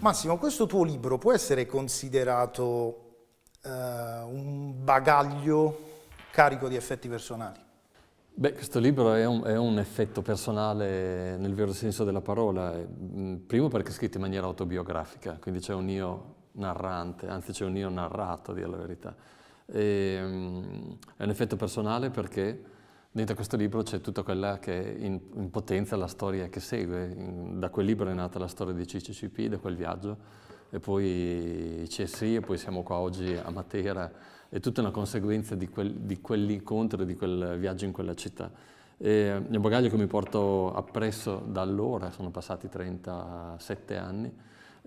Massimo, questo tuo libro può essere considerato eh, un bagaglio carico di effetti personali? Beh, questo libro è un, è un, effetto personale nel vero senso della parola, eh, primo perché è scritto in maniera autobiografica, quindi c'è un io narrante, anzi c'è un io narrato, a dire la verità. E, um, è un effetto personale perché Dentro questo libro c'è tutta quella che è in, in potenza la storia che segue. In, da quel libro è nata la storia di CCCP, da quel viaggio, e poi CSI, e poi siamo qua oggi a Matera. È tutta una conseguenza di, quel, di quell'incontro, di quel viaggio in quella città. E il bagaglio che mi porto appresso da allora, sono passati 37 anni,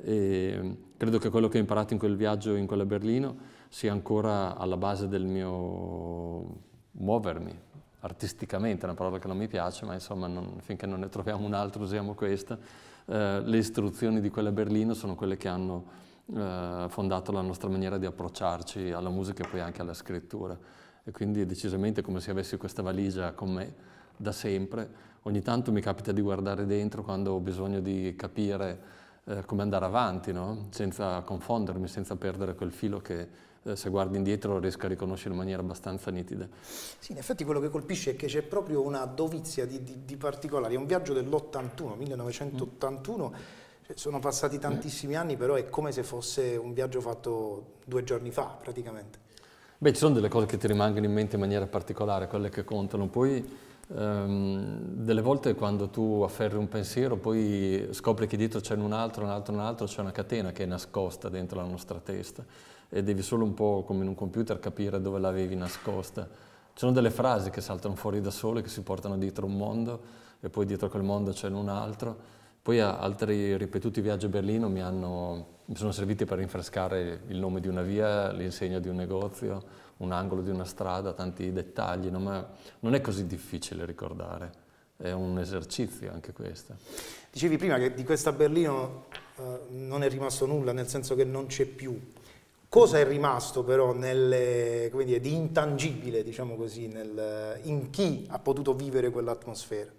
e credo che quello che ho imparato in quel viaggio, in quella Berlino, sia ancora alla base del mio muovermi, artisticamente, è una parola che non mi piace, ma insomma non, finché non ne troviamo un altro usiamo questa, eh, le istruzioni di quella Berlino sono quelle che hanno eh, fondato la nostra maniera di approcciarci alla musica e poi anche alla scrittura. E quindi è decisamente come se avessi questa valigia con me da sempre. Ogni tanto mi capita di guardare dentro quando ho bisogno di capire eh, come andare avanti, no? senza confondermi, senza perdere quel filo che eh, se guardi indietro riesco a riconoscere in maniera abbastanza nitida. Sì, in effetti quello che colpisce è che c'è proprio una dovizia di, di, di particolari, è un viaggio dell'81, 1981, mm. cioè, sono passati tantissimi mm. anni, però è come se fosse un viaggio fatto due giorni fa praticamente. Beh, ci sono delle cose che ti rimangono in mente in maniera particolare, quelle che contano. Poi ehm, delle volte quando tu afferri un pensiero, poi scopri che dietro c'è un altro, un altro, un altro, c'è una catena che è nascosta dentro la nostra testa e devi solo un po' come in un computer capire dove l'avevi nascosta. Ci sono delle frasi che saltano fuori da sole, che si portano dietro un mondo e poi dietro quel mondo c'è un altro. Poi altri ripetuti viaggi a Berlino mi hanno mi sono serviti per rinfrescare il nome di una via, l'insegna di un negozio, un angolo di una strada, tanti dettagli, non è, non è così difficile ricordare, è un esercizio anche questo. Dicevi prima che di questa Berlino eh, non è rimasto nulla, nel senso che non c'è più. Cosa è rimasto però nelle, dire, di intangibile, diciamo così, nel, in chi ha potuto vivere quell'atmosfera?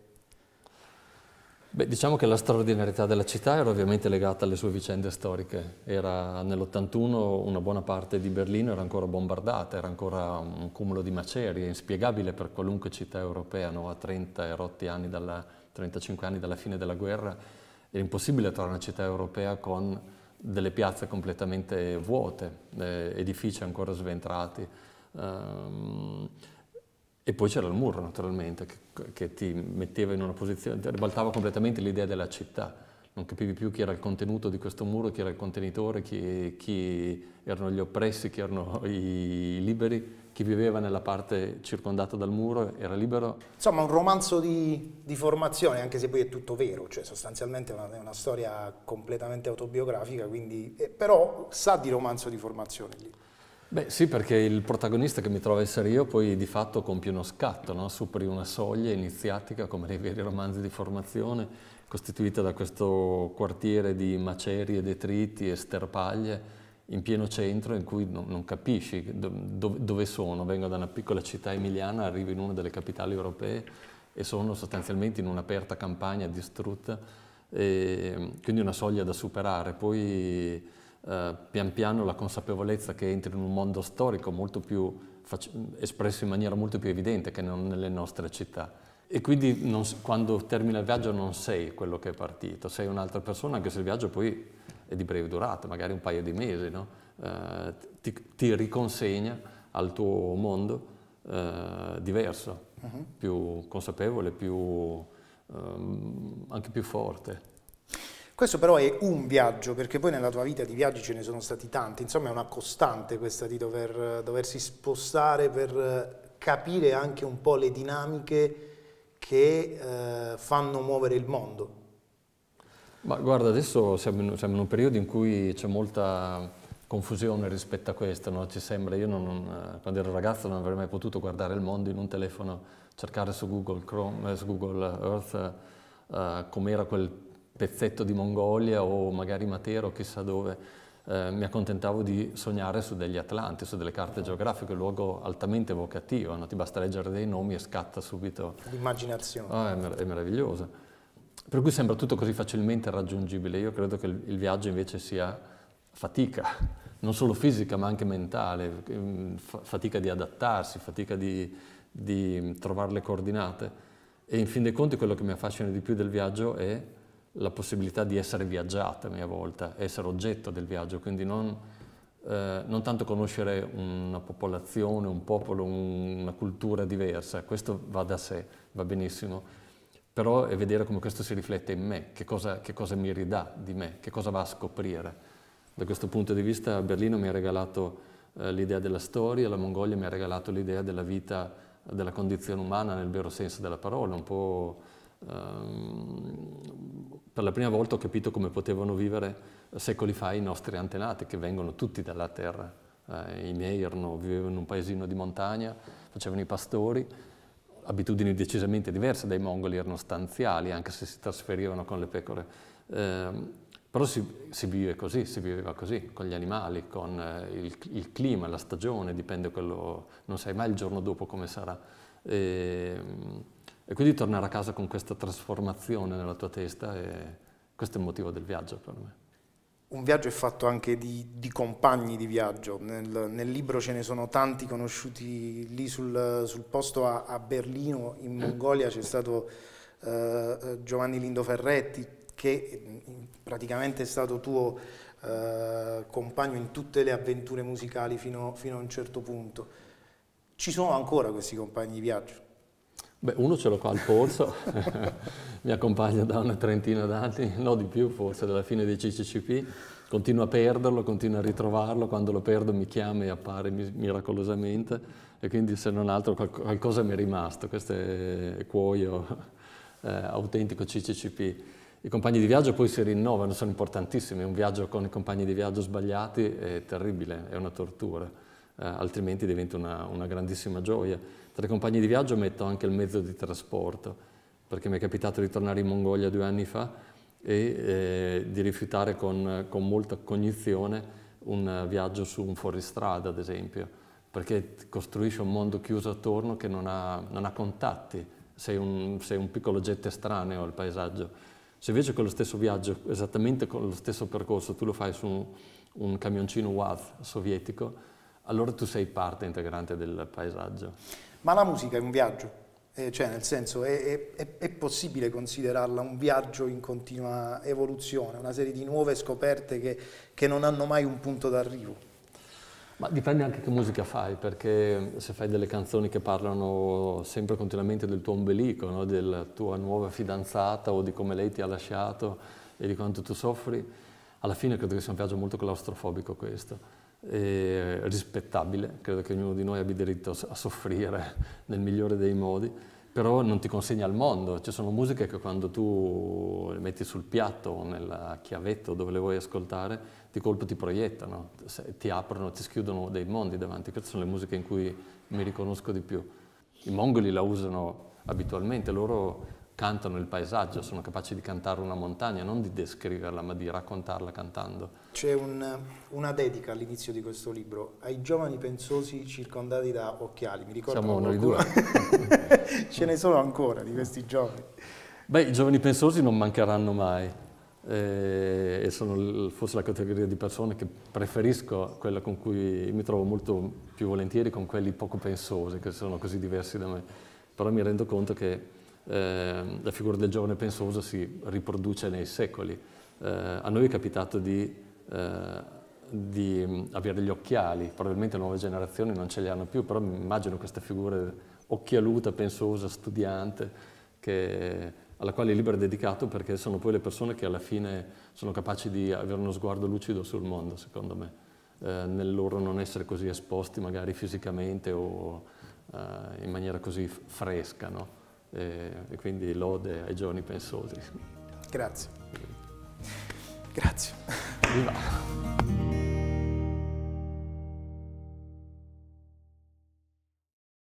Beh, diciamo che la straordinarietà della città era ovviamente legata alle sue vicende storiche. nell'81 una buona parte di Berlino era ancora bombardata, era ancora un cumulo di macerie, inspiegabile per qualunque città europea, no? a 30 e rotti anni dalla, 35 anni dalla fine della guerra, era impossibile trovare una città europea con delle piazze completamente vuote, eh, edifici ancora sventrati. Um, e poi c'era il muro, naturalmente, che, che, ti metteva in una posizione, ribaltava completamente l'idea della città. Non capivi più chi era il contenuto di questo muro, chi era il contenitore, chi, chi erano gli oppressi, chi erano i liberi, chi viveva nella parte circondata dal muro era libero. Insomma, un romanzo di, di formazione, anche se poi è tutto vero, cioè sostanzialmente è una, una, storia completamente autobiografica, quindi, eh, però sa di romanzo di formazione lì. Beh sì, perché il protagonista che mi trovo a essere io poi di fatto compie uno scatto, no? superi una soglia iniziatica come nei veri romanzi di formazione, costituita da questo quartiere di macerie, detriti e sterpaglie in pieno centro in cui non, non capisci do, dove sono. Vengo da una piccola città emiliana, arrivo in una delle capitali europee e sono sostanzialmente in un'aperta campagna distrutta, e, ehm, quindi una soglia da superare. Poi eh, pian piano la consapevolezza che entri in un mondo storico molto più espresso in maniera molto più evidente che non nelle nostre città. E quindi non, quando termina il viaggio non sei quello che è partito, sei un'altra persona, anche se il viaggio poi è di breve durata, magari un paio di mesi, no? eh, ti, ti, riconsegna al tuo mondo eh, diverso, uh mhm. -huh. più consapevole, più, eh, anche più forte. Questo però è un viaggio, perché poi nella tua vita di viaggi ce ne sono stati tanti, insomma è una costante questa di dover, doversi spostare per eh, capire anche un po' le dinamiche che eh, fanno muovere il mondo. Ma guarda, adesso siamo in, siamo in un periodo in cui c'è molta confusione rispetto a questo, no? ci sembra, io non, eh, quando ero ragazzo non avrei mai potuto guardare il mondo in un telefono, cercare su Google, Chrome, eh, su Google Earth eh, com'era quel pezzetto di Mongolia o magari Matero, chissà dove, eh, mi accontentavo di sognare su degli atlanti, su delle carte geografiche, un luogo altamente evocativo, no? ti basta leggere dei nomi e scatta subito... L'immaginazione. Ah, è, mer- è meraviglioso. Per cui sembra tutto così facilmente raggiungibile, io credo che il, viaggio invece sia fatica, non solo fisica ma anche mentale, ehm, fatica di adattarsi, fatica di, di trovare le coordinate e in fin dei conti quello che mi affascina di più del viaggio è la possibilità di essere viaggiata a mia volta, essere oggetto del viaggio, quindi non, eh, non tanto conoscere una popolazione, un popolo, un, una cultura diversa, questo va da sé, va benissimo, però è vedere come questo si riflette in me, che cosa, che cosa mi ridà di me, che cosa va a scoprire. Da questo punto di vista Berlino mi ha regalato eh, l'idea della storia, la Mongolia mi ha regalato l'idea della vita, della condizione umana nel vero senso della parola, un po' Ehm, per la prima volta ho capito come potevano vivere secoli fa i nostri antenati, che vengono tutti dalla terra. Eh, I miei erano, vivevano in un paesino di montagna, facevano i pastori, abitudini decisamente diverse dai mongoli, erano stanziali, anche se si trasferivano con le pecore. Ehm, però si, si vive così, si viveva così, con gli animali, con eh, il, il clima, la stagione, dipende quello, non sai mai il giorno dopo come sarà. E, ehm, e quindi tornare a casa con questa trasformazione nella tua testa, e questo è il motivo del viaggio per me. Un viaggio è fatto anche di, di compagni di viaggio, nel, nel, libro ce ne sono tanti conosciuti lì sul, sul posto a, a, Berlino, in mm. Mongolia c'è stato eh, Giovanni Lindo Ferretti che mm, praticamente è stato tuo eh, compagno in tutte le avventure musicali fino, fino a un certo punto. Ci sono ancora questi compagni di viaggio? Beh, uno ce l'ho qua al polso, mi accompagna da una trentina d'anni, no di più forse, dalla fine dei CCCP, continuo a perderlo, continuo a ritrovarlo, quando lo perdo mi chiama e appare miracolosamente e quindi se non altro qualcosa mi è rimasto, questo è cuoio eh, autentico CCCP. I compagni di viaggio poi si rinnovano, sono importantissimi, un viaggio con i compagni di viaggio sbagliati è terribile, è una tortura, eh, altrimenti diventa una, una grandissima gioia. Tra i compagni di viaggio metto anche il mezzo di trasporto, perché mi è capitato di tornare in Mongolia due anni fa e eh, di rifiutare con, con molta cognizione un viaggio su un fuoristrada, ad esempio, perché costruisce un mondo chiuso attorno che non ha, non ha contatti, sei un, sei un, piccolo oggetto estraneo al paesaggio. Se invece con lo stesso viaggio, esattamente con lo stesso percorso, tu lo fai su un, un camioncino WAZ sovietico, allora tu sei parte integrante del paesaggio ma la musica è un viaggio, eh, cioè nel senso è, è, è, possibile considerarla un viaggio in continua evoluzione, una serie di nuove scoperte che, che non hanno mai un punto d'arrivo. Ma dipende anche che musica fai, perché se fai delle canzoni che parlano sempre continuamente del tuo ombelico, no? della tua nuova fidanzata o di come lei ti ha lasciato e di quanto tu soffri, alla fine credo che sia un viaggio molto claustrofobico questo e rispettabile, credo che ognuno di noi abbia diritto a soffrire nel migliore dei modi, però non ti consegna al mondo, ci sono musiche che quando tu le metti sul piatto o nel chiavetto dove le vuoi ascoltare, di colpo ti proiettano, ti aprono, ti schiudono dei mondi davanti, queste sono le musiche in cui mi riconosco di più. I mongoli la usano abitualmente, loro cantano il paesaggio, sono capaci di cantare una montagna, non di descriverla, ma di raccontarla cantando. C'è un, una dedica all'inizio di questo libro, ai giovani pensosi circondati da occhiali, mi ricordo. Siamo noi due. Ce ne sono ancora di questi giovani. Beh, i giovani pensosi non mancheranno mai eh, e sono forse la categoria di persone che preferisco, quella con cui mi trovo molto più volentieri, con quelli poco pensosi, che sono così diversi da me. Però mi rendo conto che Ehm, la figura del giovane pensoso si riproduce nei secoli. Eh, a noi è capitato di, eh, di, avere gli occhiali, probabilmente le nuove generazioni non ce li hanno più, però mi immagino questa figura occhialuta, pensosa, studiante, che, alla quale il libro è dedicato perché sono poi le persone che alla fine sono capaci di avere uno sguardo lucido sul mondo, secondo me, eh, nel loro non essere così esposti magari fisicamente o eh, in maniera così fresca. No? Eh, e quindi lode ai giorni pensosi. Grazie. Grazie. Viva.